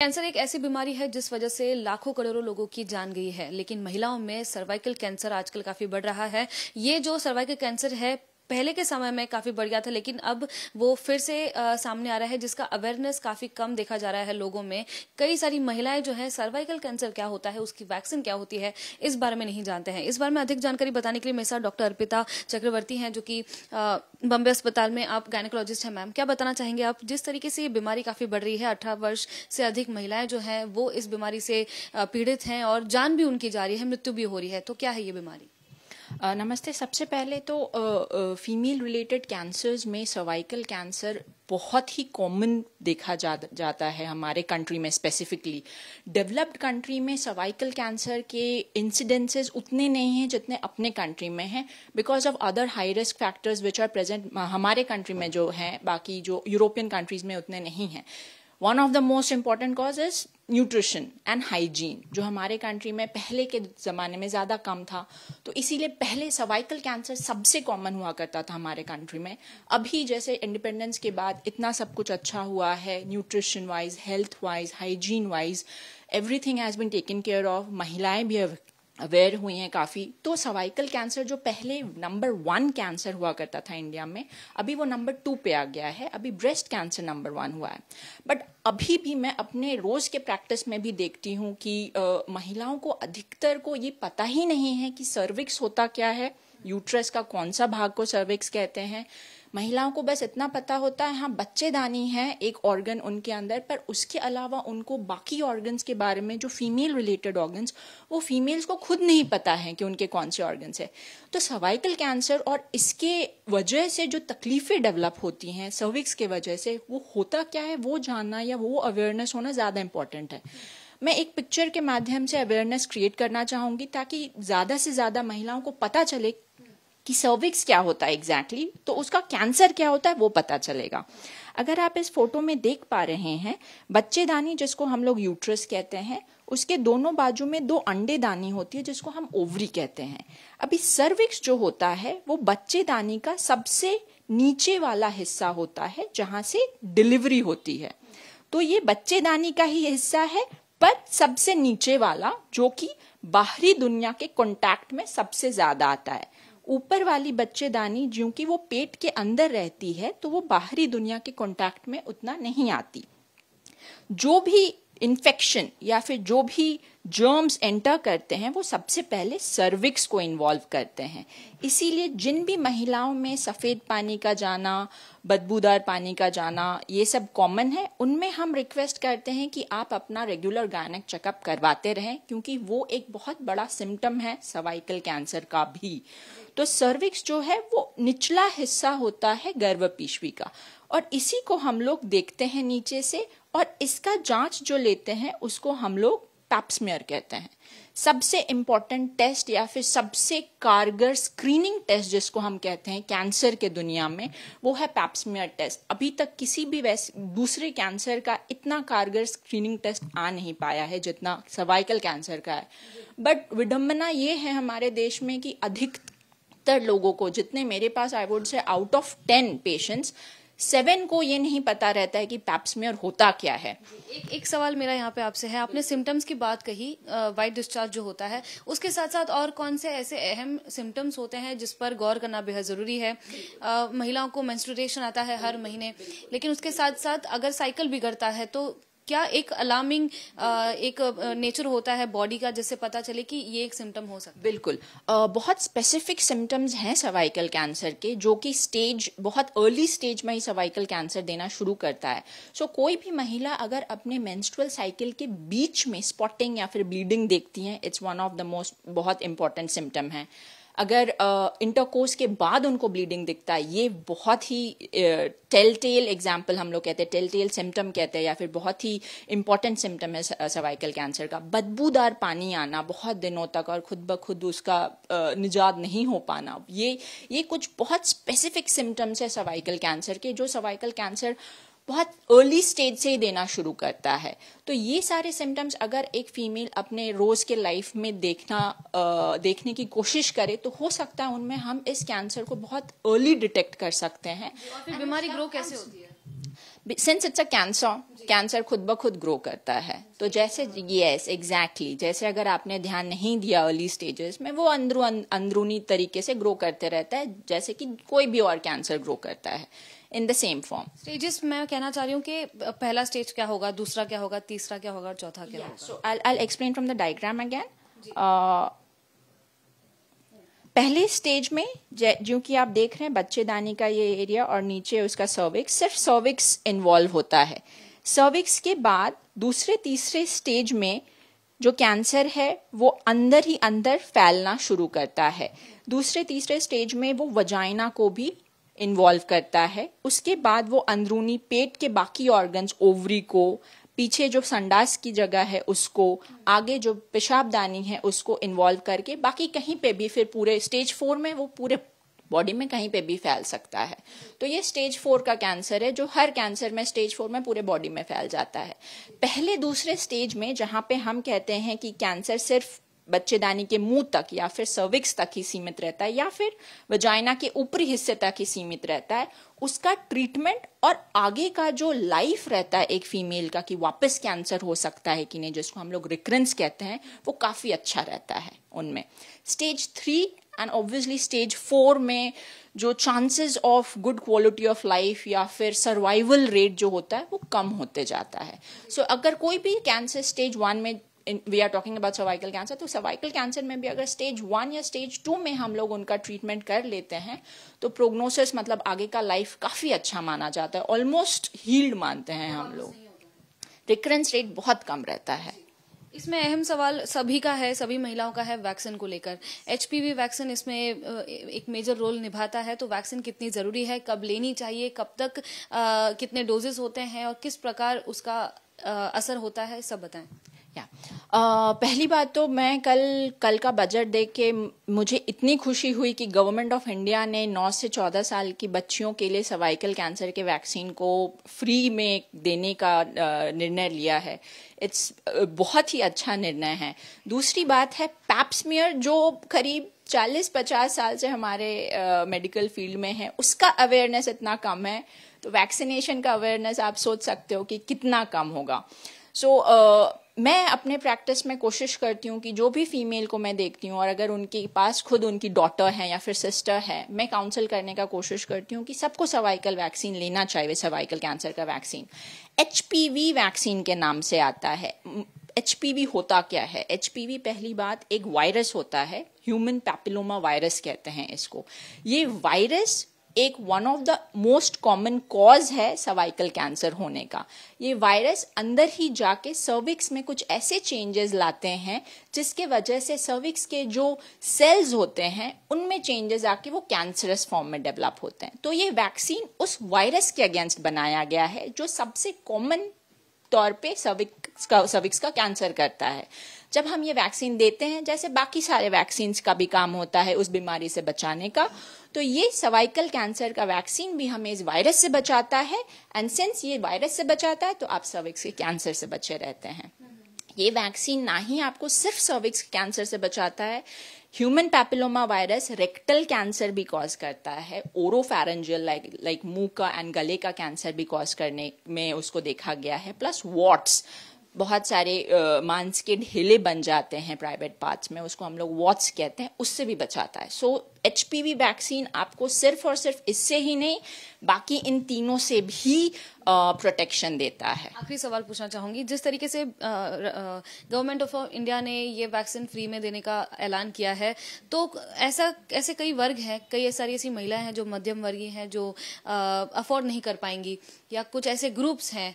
cancer एक ऐसी बीमारी है जिस वजह से लाखों करोड़ों लोगों की जान गई है लेकिन महिलाओं में सर्वाइकल कैंसर आजकल काफी बढ़ रहा है ये जो सर्वाइकल कैंसर है पहले के समय में काफ़ी बढ़ गया था लेकिन अब वो फिर से आ, सामने आ रहा है जिसका अवेयरनेस काफ़ी कम देखा जा रहा है लोगों में कई सारी महिलाएं जो है सर्वाइकल कैंसर क्या होता है उसकी वैक्सीन क्या होती है इस बारे में नहीं जानते हैं इस बारे में अधिक जानकारी बताने के लिए मेरे साथ डॉक्टर अर्पिता चक्रवर्ती हैं जो कि बम्बे अस्पताल में आप गायनेकोलॉजिस्ट हैं मैम क्या बताना चाहेंगे आप जिस तरीके से ये बीमारी काफ़ी बढ़ रही है अठारह वर्ष से अधिक महिलाएं जो है वो इस बीमारी से पीड़ित हैं और जान भी उनकी जा रही है मृत्यु भी हो रही है तो क्या है ये बीमारी नमस्ते सबसे पहले तो फीमेल रिलेटेड कैंसर्स में सर्वाइकल कैंसर बहुत ही कॉमन देखा जा जाता है हमारे कंट्री में स्पेसिफिकली डेवलप्ड कंट्री में सर्वाइकल कैंसर के इंसिडेंसेस उतने नहीं हैं जितने अपने कंट्री में हैं because of other high risk factors which are present हमारे कंट्री में जो हैं बाकी जो यूरोपियन कंट्रीज में उतने नहीं हैं one of the most important cause is nutrition and hygiene जो हमारे कंट्री में पहले के ज़माने में ज़्यादा कम था तो इसीलिए पहले सर्वाइकल कैंसर सबसे कॉमन हुआ करता था हमारे कंट्री में अभी जैसे इंडिपेंडेंस के बाद इतना सब कुछ अच्छा हुआ है nutrition wise health wise hygiene wise everything has been taken care of महिलाएं भी अवेयर हुई हैं काफ़ी तो सर्वाइकल कैंसर जो पहले नंबर वन कैंसर हुआ करता था इंडिया में अभी वो नंबर टू पे आ गया है अभी ब्रेस्ट कैंसर नंबर वन हुआ है बट अभी भी मैं अपने रोज़ के प्रैक्टिस में भी देखती हूँ कि आ, महिलाओं को अधिकतर को ये पता ही नहीं है कि सर्विक्स होता क्या है यूट्रस का कौन सा भाग को सर्विक्स कहते हैं महिलाओं को बस इतना पता होता है हाँ बच्चेदानी है एक ऑर्गन उनके अंदर पर उसके अलावा उनको बाकी ऑर्गन्स के बारे में जो फीमेल रिलेटेड ऑर्गन्स वो फीमेल्स को खुद नहीं पता है कि उनके कौन से ऑर्गन्स है तो सर्वाइकल कैंसर और इसके वजह से जो तकलीफें डेवलप होती हैं सर्विक्स के वजह से वो होता क्या है वो जानना या वो अवेयरनेस होना ज़्यादा इम्पॉर्टेंट है मैं एक पिक्चर के माध्यम से अवेयरनेस क्रिएट करना चाहूंगी ताकि ज़्यादा से ज़्यादा महिलाओं को पता चले कि सर्विक्स क्या होता है एग्जैक्टली exactly, तो उसका कैंसर क्या होता है वो पता चलेगा अगर आप इस फोटो में देख पा रहे हैं बच्चेदानी जिसको हम लोग यूट्रस कहते हैं उसके दोनों बाजू में दो अंडेदानी होती है जिसको हम ओवरी कहते हैं अभी सर्विक्स जो होता है वो बच्चेदानी का सबसे नीचे वाला हिस्सा होता है जहां से डिलीवरी होती है तो ये बच्चेदानी का ही हिस्सा है पर सबसे नीचे वाला जो कि बाहरी दुनिया के कॉन्टेक्ट में सबसे ज्यादा आता है ऊपर वाली बच्चेदानी जो कि वो पेट के अंदर रहती है तो वो बाहरी दुनिया के कॉन्टैक्ट में उतना नहीं आती जो भी इन्फेक्शन या फिर जो भी जर्म्स एंटर करते हैं वो सबसे पहले सर्विक्स को इन्वॉल्व करते हैं इसीलिए जिन भी महिलाओं में सफ़ेद पानी का जाना बदबूदार पानी का जाना ये सब कॉमन है उनमें हम रिक्वेस्ट करते हैं कि आप अपना रेगुलर गायनक चेकअप करवाते रहें क्योंकि वो एक बहुत बड़ा सिम्टम है सर्वाइकल कैंसर का भी तो सर्विक्स जो है वो निचला हिस्सा होता है गर्भपीशवी का और इसी को हम लोग देखते हैं नीचे से और इसका जांच जो लेते हैं उसको हम लोग पैप्समेयर कहते हैं सबसे इम्पॉर्टेंट टेस्ट या फिर सबसे कारगर स्क्रीनिंग टेस्ट जिसको हम कहते हैं कैंसर के दुनिया में वो है पैप्समेयर टेस्ट अभी तक किसी भी वैसे दूसरे कैंसर का इतना कारगर स्क्रीनिंग टेस्ट आ नहीं पाया है जितना सर्वाइकल कैंसर का है बट विडम्बना ये है हमारे देश में कि अधिकतर लोगों को जितने मेरे पास I would say out of ten patients seven को ये नहीं पता रहता है कि पैप्समियर होता क्या है एक एक सवाल मेरा यहाँ पे आपसे है आपने सिम्टम्स की बात कही वाइट डिस्चार्ज जो होता है उसके साथ साथ और कौन से ऐसे अहम सिम्टम्स होते हैं जिस पर गौर करना बेहद ज़रूरी है आ, महिलाओं को मेंस्ट्रुटेशन आता है हर महीने लेकिन उसके साथ साथ अगर साइकिल बिगड़ता है तो क्या एक अलार्मिंग uh, एक नेचर uh, होता है बॉडी का जिससे पता चले कि ये एक सिम्टम हो सकता है बिल्कुल आ, बहुत स्पेसिफिक सिम्टम्स हैं सर्वाइकल कैंसर के जो कि स्टेज बहुत अर्ली स्टेज में ही सर्वाइकल कैंसर देना शुरू करता है सो so, कोई भी महिला अगर अपने मेंस्ट्रुअल साइकिल के बीच में स्पॉटिंग या फिर ब्लीडिंग देखती हैं it's one of the most बहुत इंपॉर्टेंट सिम्टम है अगर इंटरकोर्स के बाद उनको ब्लीडिंग दिखता है ये बहुत ही टेल टेल एग्जाम्पल हम लोग कहते हैं टेल टेल सिम्टम कहते हैं या फिर बहुत ही इंपॉर्टेंट सिम्टम है सर्वाइकल कैंसर का बदबूदार पानी आना बहुत दिनों तक और खुद ब खुद उसका निजात नहीं हो पाना ये ये कुछ बहुत स्पेसिफिक सिम्टम्स है सर्वाइकल कैंसर के जो सर्वाइकल कैंसर बहुत अर्ली स्टेज से ही देना शुरू करता है तो ये सारे सिम्टम्स अगर एक फीमेल अपने रोज के लाइफ में देखना आ, देखने की कोशिश करे तो हो सकता है उनमें हम इस कैंसर को बहुत अर्ली डिटेक्ट कर सकते हैं बीमारी ग्रो कैसे होती है since it's a cancer cancer खुद ब खुद ग्रो करता है तो जैसे यस एग्जैक्टली exactly, जैसे अगर आपने ध्यान नहीं दिया अर्ली स्टेजेस में वो अंदरू अं, अंदरूनी तरीके से ग्रो करते रहता है जैसे कि कोई भी और कैंसर ग्रो करता है in the same form stages मैं कहना चाह रही हूँ कि पहला स्टेज क्या होगा दूसरा क्या होगा तीसरा क्या होगा और चौथा क्या होगा so I explain from the diagram again पहले स्टेज में जो कि आप देख रहे हैं बच्चेदानी का ये एरिया और नीचे उसका सर्विक्स सिर्फ सर्विक्स इन्वॉल्व होता है सर्विक्स के बाद दूसरे तीसरे स्टेज में जो कैंसर है वो अंदर ही अंदर फैलना शुरू करता है दूसरे तीसरे स्टेज में वो वजाइना को भी इन्वॉल्व करता है उसके बाद वो अंदरूनी पेट के बाकी ऑर्गन्स ओवरी को पीछे जो संडास की जगह है उसको आगे जो पेशाबदानी है उसको इन्वॉल्व करके बाकी कहीं पे भी फिर पूरे स्टेज फोर में वो पूरे बॉडी में कहीं पे भी फैल सकता है तो ये स्टेज फोर का कैंसर है जो हर कैंसर में स्टेज फोर में पूरे बॉडी में फैल जाता है पहले दूसरे स्टेज में जहां पे हम कहते हैं कि कैंसर सिर्फ बच्चेदानी के मुंह तक या फिर सर्विक्स तक ही सीमित रहता है या फिर वजाइना के ऊपरी हिस्से तक ही सीमित रहता है उसका ट्रीटमेंट और आगे का जो लाइफ रहता है एक फीमेल का कि वापस कैंसर हो सकता है कि नहीं जिसको हम लोग रिकरेंस कहते हैं वो काफ़ी अच्छा रहता है उनमें stage three and obviously stage four में जो chances of good quality of life या फिर सर्वाइवल रेट जो होता है वो कम होते जाता है सो so, अगर कोई भी कैंसर स्टेज वन में we are talking about cervical cancer तो सर्वाइकल कैंसर में भी अगर स्टेज वन या स्टेज टू में हम लोग उनका ट्रीटमेंट कर लेते हैं तो प्रोग्नोसिस मतलब आगे का लाइफ काफ़ी अच्छा माना जाता है ऑलमोस्ट हील्ड मानते हैं हम लोग रिकरेंस रेट बहुत कम रहता है इसमें अहम सवाल सभी का है सभी महिलाओं का है वैक्सीन को लेकर एच वैक्सीन इसमें एक मेजर रोल निभाता है तो वैक्सीन कितनी ज़रूरी है कब लेनी चाहिए कब तक आ, कितने डोजेस होते हैं और किस प्रकार उसका आ, असर होता है सब बताएं या पहली बात तो मैं कल कल का बजट देख के मुझे इतनी खुशी हुई कि गवर्नमेंट ऑफ इंडिया ने 9 से 14 साल की बच्चियों के लिए सर्वाइकल कैंसर के वैक्सीन को फ्री में देने का निर्णय लिया है इट्स बहुत ही अच्छा निर्णय है दूसरी बात है पैप्समियर जो करीब चालीस पचास साल से हमारे मेडिकल फील्ड में है उसका अवेयरनेस इतना कम है तो वैक्सीनेशन का अवेयरनेस आप सोच सकते हो कि कितना कम होगा सो so, uh, मैं अपने प्रैक्टिस में कोशिश करती हूँ कि जो भी फीमेल को मैं देखती हूँ और अगर उनके पास खुद उनकी डॉटर है या फिर सिस्टर है मैं काउंसिल करने का कोशिश करती हूँ कि सबको सर्वाइकल वैक्सीन लेना चाहिए सर्वाइकल कैंसर का वैक्सीन एच वैक्सीन के नाम से आता है एच होता क्या है एच पहली बात एक वायरस होता है ह्यूमन पैपिलोमा वायरस कहते हैं इसको ये वायरस एक one of the most common cause है सर्वाइकल कैंसर होने का ये वायरस अंदर ही जाके सर्विक्स में कुछ ऐसे चेंजेस लाते हैं जिसके वजह से सर्विक्स के जो सेल्स होते हैं उनमें चेंजेस आके वो कैंसरस फॉर्म में डेवलप होते हैं तो ये वैक्सीन उस वायरस के अगेंस्ट बनाया गया है जो सबसे कॉमन तौर पे सर्विक्स का सर्विक्स का कैंसर करता है जब हम ये वैक्सीन देते हैं जैसे बाकी सारे वैक्सीन का भी काम होता है उस बीमारी से बचाने का तो ये सवाइकल कैंसर का वैक्सीन भी हमें इस वायरस से बचाता है एंड सिंस ये वायरस से बचाता है तो आप सर्विक्स के कैंसर से बचे रहते हैं ये वैक्सीन ना ही आपको सिर्फ सर्विक्स कैंसर से बचाता है human papilloma virus rectal cancer भी कॉज करता है ओरोफेरेंजियल लाइक लाइक मुंह का एंड गले का कैंसर भी कॉज करने में उसको देखा गया है प्लस वॉट्स बहुत सारे मांस के ढेले बन जाते हैं प्राइवेट पार्ट्स में उसको हम लोग वॉट्स कहते हैं उससे भी बचाता है सो एच वैक्सीन आपको सिर्फ और सिर्फ इससे ही नहीं बाकी इन तीनों से भी प्रोटेक्शन देता है आखिरी सवाल पूछना चाहूंगी जिस तरीके से गवर्नमेंट ऑफ इंडिया ने ये वैक्सीन फ्री में देने का ऐलान किया है तो ऐसा ऐसे कई वर्ग हैं कई सारी ऐसी महिलाएं हैं जो मध्यम वर्गीय हैं जो अफोर्ड नहीं कर पाएंगी या कुछ ऐसे ग्रुप्स हैं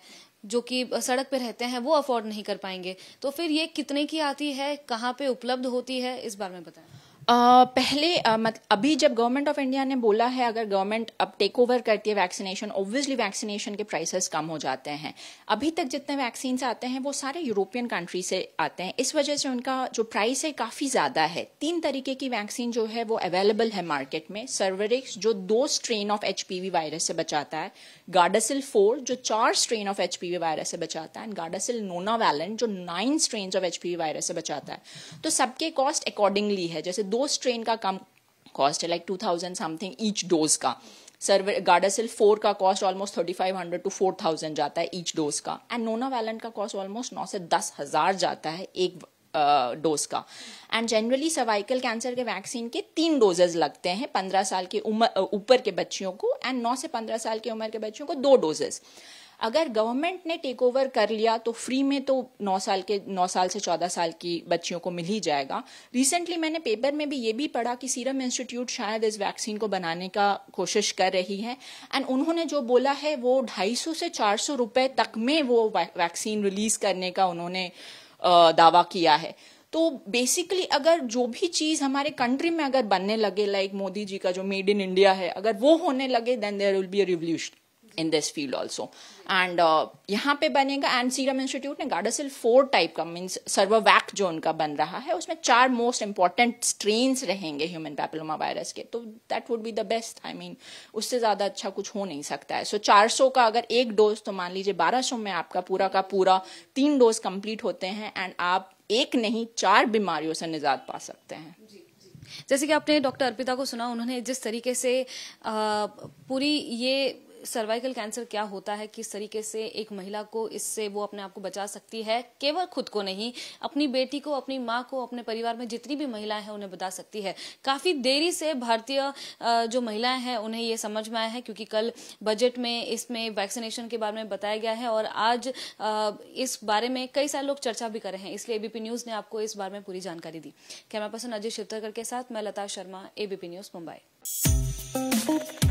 जो कि सड़क पे रहते हैं वो अफोर्ड नहीं कर पाएंगे तो फिर ये कितने की आती है कहाँ पे उपलब्ध होती है इस बारे में बताएं पहले मतलब मत, अभी जब गवर्नमेंट ऑफ इंडिया ने बोला है अगर गवर्नमेंट अब टेक ओवर करती है वैक्सीनेशन ऑब्वियसली वैक्सीनेशन के प्राइसेस कम हो जाते हैं अभी तक जितने वैक्सीन आते हैं वो सारे यूरोपियन कंट्री से आते हैं इस वजह से उनका जो प्राइस है काफ़ी ज़्यादा है तीन तरीके की वैक्सीन जो है वो अवेलेबल है मार्केट में सर्वरिक्स जो दो स्ट्रेन ऑफ एच वायरस से बचाता है गार्डासिल फोर जो चार स्ट्रेन ऑफ एच वायरस से बचाता है एंड गार्डासिल नोना वैलेंट जो nine strain of H virus से बचाता है तो सबके कॉस्ट अकॉर्डिंगली है जैसे दो स्ट्रेन का कम कॉस्ट है like two thousand something each dose का सर्वे गार्डासिल फोर का cost almost thirty five hundred to four thousand जाता है ईच डोज का एंड नोना वैलेंट का कॉस्ट ऑलमोस्ट नौ से दस हजार जाता है एक डोज uh, का एंड जनरली सर्वाइकल कैंसर के वैक्सीन के तीन डोजेज लगते हैं पंद्रह साल की उम्र ऊपर के बच्चियों को एंड नौ से पंद्रह साल की उम्र के बच्चियों को दो डोजेज अगर गवर्नमेंट ने टेक ओवर कर लिया तो फ्री में तो नौ साल के नौ साल से चौदह साल की बच्चियों को मिल ही जाएगा रिसेंटली मैंने पेपर में भी ये भी पढ़ा कि सीरम इंस्टीट्यूट शायद इस वैक्सीन को बनाने का कोशिश कर रही है एंड उन्होंने जो बोला है वो ढाई से चार सौ तक में वो वैक्सीन रिलीज करने का उन्होंने दावा किया है तो बेसिकली अगर जो भी चीज हमारे कंट्री में अगर बनने लगे लाइक मोदी जी का जो मेड इन इंडिया है अगर वो होने लगे then there will be a revolution in this field also and यहाँ पे बनेगा एंड सीरम इंस्टीट्यूट ने गार्डासिल फोर टाइप का मीन्स सर्वोवैक जो उनका बन रहा है उसमें चार मोस्ट इंपॉर्टेंट स्ट्रेन रहेंगे ह्यूमन पैपलोमा वायरस के तो that would be the best I mean उससे ज़्यादा अच्छा कुछ हो नहीं सकता है सो चार सौ का अगर एक डोज तो मान लीजिए बारह सौ में आपका पूरा का पूरा तीन डोज कंप्लीट होते हैं एंड आप एक नहीं चार बीमारियों से निजात पा सकते हैं जैसे कि आपने डॉक्टर अर्पिता को सुना उन्होंने जिस तरीके से आ, पूरी ये सर्वाइकल कैंसर क्या होता है किस तरीके से एक महिला को इससे वो अपने आप को बचा सकती है केवल खुद को नहीं अपनी बेटी को अपनी माँ को अपने परिवार में जितनी भी महिलाएं हैं उन्हें बता सकती है काफी देरी से भारतीय जो महिलाएं हैं उन्हें ये समझ में आया है क्योंकि कल बजट में इसमें वैक्सीनेशन के बारे में बताया गया है और आज इस बारे में कई सारे लोग चर्चा भी कर रहे हैं इसलिए एबीपी न्यूज ने आपको इस बारे में पूरी जानकारी दी कैमरा पर्सन अजय शिवतरकर के साथ मैं लता शर्मा एबीपी न्यूज मुंबई